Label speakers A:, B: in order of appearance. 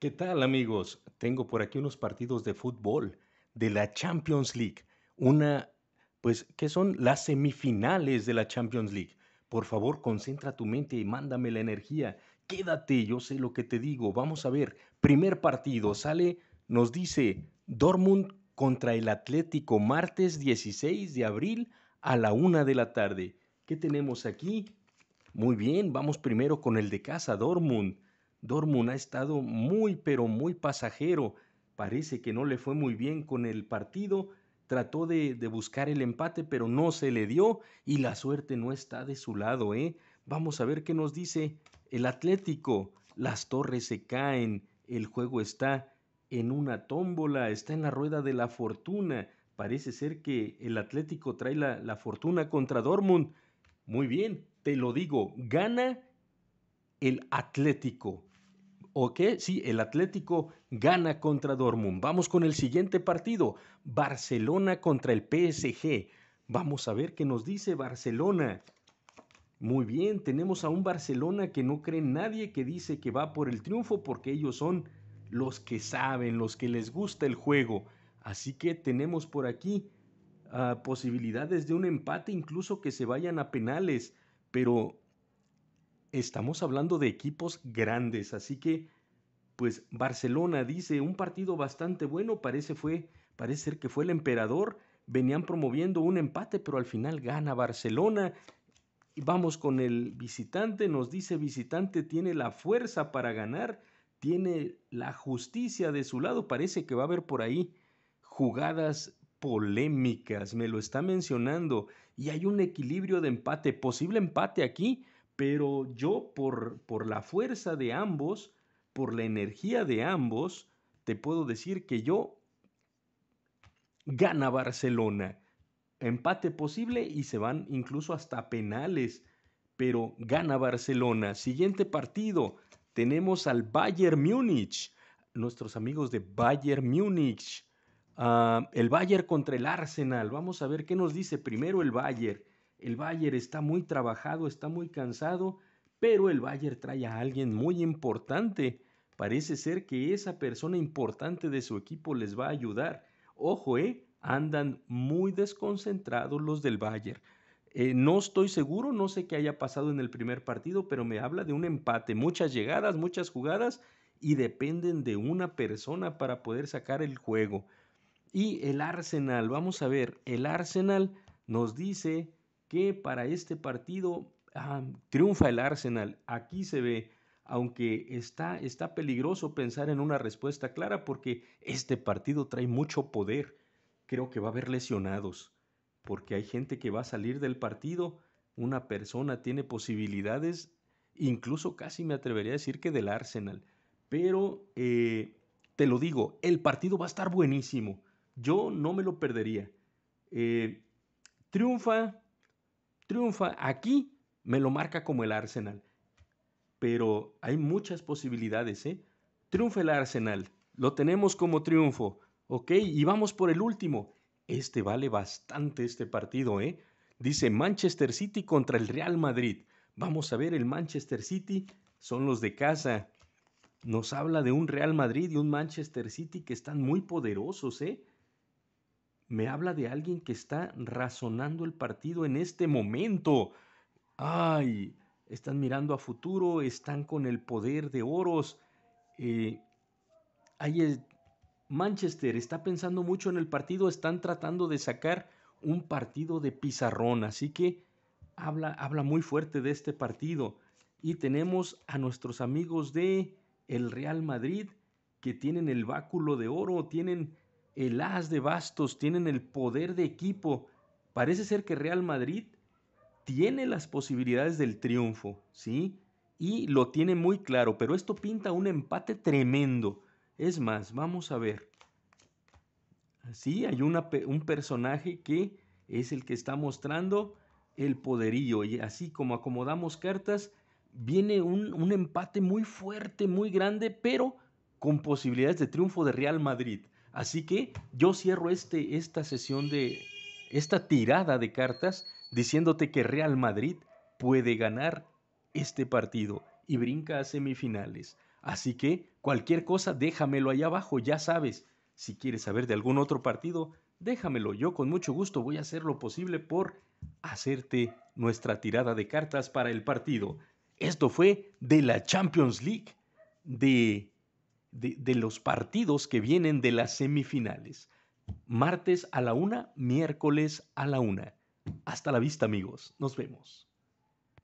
A: ¿Qué tal amigos? Tengo por aquí unos partidos de fútbol de la Champions League, una, pues, que son las semifinales de la Champions League. Por favor, concentra tu mente y mándame la energía. Quédate, yo sé lo que te digo. Vamos a ver, primer partido, sale, nos dice Dortmund contra el Atlético, martes 16 de abril a la una de la tarde. ¿Qué tenemos aquí? Muy bien, vamos primero con el de casa, Dortmund Dormund ha estado muy, pero muy pasajero. Parece que no le fue muy bien con el partido. Trató de, buscar el empate, pero no se le dio y la suerte no está de su lado. ¿eh? Vamos a ver qué nos dice el Atlético. Las torres se caen, el juego está en una tómbola, está en la rueda de la fortuna. Parece ser que el Atlético trae la, la fortuna contra Dortmund. Muy bien, te lo digo, gana el Atlético. ¿O Sí, el Atlético gana contra Dortmund. Vamos con el siguiente partido, Barcelona contra el PSG. Vamos a ver qué nos dice Barcelona. Muy bien, tenemos a un Barcelona que no cree nadie que dice que va por el triunfo porque ellos son los que saben, los que les gusta el juego. Así que tenemos por aquí ah, posibilidades de un empate, incluso que se vayan a penales. Pero estamos hablando de equipos grandes, así que pues Barcelona dice un partido bastante bueno, parece fue, que fue el emperador, venían promoviendo un empate, pero al final gana Barcelona. Y vamos con el visitante, nos dice visitante tiene la fuerza para ganar, tiene la justicia de su lado, parece que va a haber por ahí jugadas polémicas, me lo está mencionando, y hay un equilibrio de empate, posible empate aquí, pero yo por, la fuerza de ambos, por la energía de ambos, te puedo decir que yo gana Barcelona. Empate posible y se van incluso hasta penales, pero gana Barcelona. Siguiente partido, tenemos al Bayern Múnich, nuestros amigos de Bayern Múnich. Ah, el Bayern contra el Arsenal. Vamos a ver qué nos dice primero el Bayern. El Bayern está muy trabajado, está muy cansado, pero el Bayern trae a alguien muy importante. Parece ser que esa persona importante de su equipo les va a ayudar. Ojo, eh, andan muy desconcentrados los del Bayern. Eh, no estoy seguro, no sé qué haya pasado en el primer partido, pero me habla de un empate, muchas llegadas, muchas jugadas y dependen de una persona para poder sacar el juego. Y el Arsenal, vamos a ver, el Arsenal nos dice que para este partido ah, triunfa el Arsenal. Aquí se ve, aunque está, está peligroso pensar en una respuesta clara porque este partido trae mucho poder. Creo que va a haber lesionados porque hay gente que va a salir del partido. Una persona tiene posibilidades, incluso casi me atrevería a decir que del Arsenal. Pero eh, te lo digo, el partido va a estar buenísimo. Yo no me lo perdería. Eh, triunfa triunfa aquí, me lo marca como el Arsenal. Pero hay muchas posibilidades, ¿eh? Triunfa el Arsenal, lo tenemos como triunfo, ¿ok? Y vamos por el último. Este vale bastante este partido, ¿eh? Dice Manchester City contra el Real Madrid. Vamos a ver, el Manchester City son los de casa. Nos habla de un Real Madrid y un Manchester City que están muy poderosos, ¿eh? me habla de alguien que está razonando el partido en este momento. ¡Ay! Están mirando a futuro, están con el poder de oros. Eh, Manchester está pensando mucho en el partido, están tratando de sacar un partido de pizarrón, así que habla, habla muy fuerte de este partido. Y tenemos a nuestros amigos de el Real Madrid que tienen el báculo de oro, tienen el as de bastos, tienen el poder de equipo. Parece ser que Real Madrid tiene las posibilidades del triunfo, ¿sí? Y lo tiene muy claro, pero esto pinta un empate tremendo. Es más, vamos a ver. Sí, hay un personaje que es el que está mostrando el poderío. Y así como acomodamos cartas, viene un empate muy fuerte, muy grande, pero con posibilidades de triunfo de Real Madrid. Así que yo cierro este, esta sesión de esta tirada de cartas diciéndote que Real Madrid puede ganar este partido y brinca a semifinales. Así que cualquier cosa déjamelo ahí abajo, ya sabes. Si quieres saber de algún otro partido, déjamelo. Yo con mucho gusto voy a hacer lo posible por hacerte nuestra tirada de cartas para el partido. Esto fue de la Champions League de de, los partidos que vienen de las semifinales. Martes a la una, miércoles a la una. Hasta la vista amigos, nos vemos.